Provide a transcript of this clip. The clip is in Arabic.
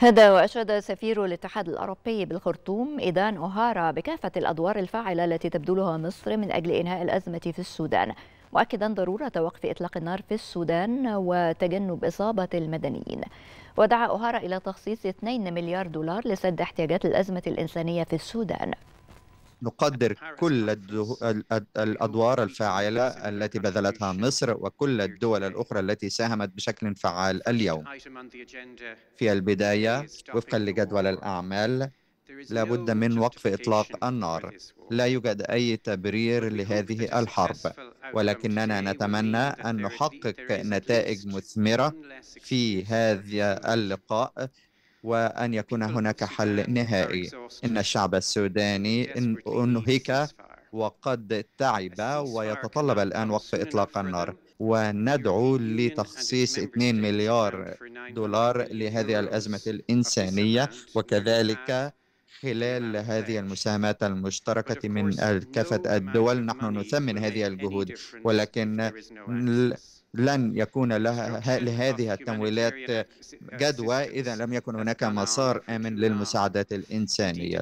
هذا وأشاد سفير الاتحاد الأوروبي بالخرطوم إيدان أوهارا بكافة الأدوار الفاعلة التي تبذلها مصر من أجل إنهاء الأزمة في السودان مؤكدا ضرورة وقف إطلاق النار في السودان وتجنب إصابة المدنيين ودعا أوهارا إلى تخصيص 2 مليار دولار لسد احتياجات الأزمة الإنسانية في السودان نقدر كل الأدوار الفاعلة التي بذلتها مصر وكل الدول الأخرى التي ساهمت بشكل فعال اليوم في البداية وفقا لجدول الأعمال لابد من وقف إطلاق النار لا يوجد أي تبرير لهذه الحرب ولكننا نتمنى أن نحقق نتائج مثمرة في هذا اللقاء وأن يكون هناك حل نهائي إن الشعب السوداني أنهك وقد تعب ويتطلب الآن وقف إطلاق النار وندعو لتخصيص 2 مليار دولار لهذه الأزمة الإنسانية وكذلك خلال هذه المساهمات المشتركة من كافة الدول نحن نثمن هذه الجهود ولكن لن يكون لها لهذه التمويلات جدوى إذا لم يكن هناك مسار آمن uh, للمساعدات الإنسانية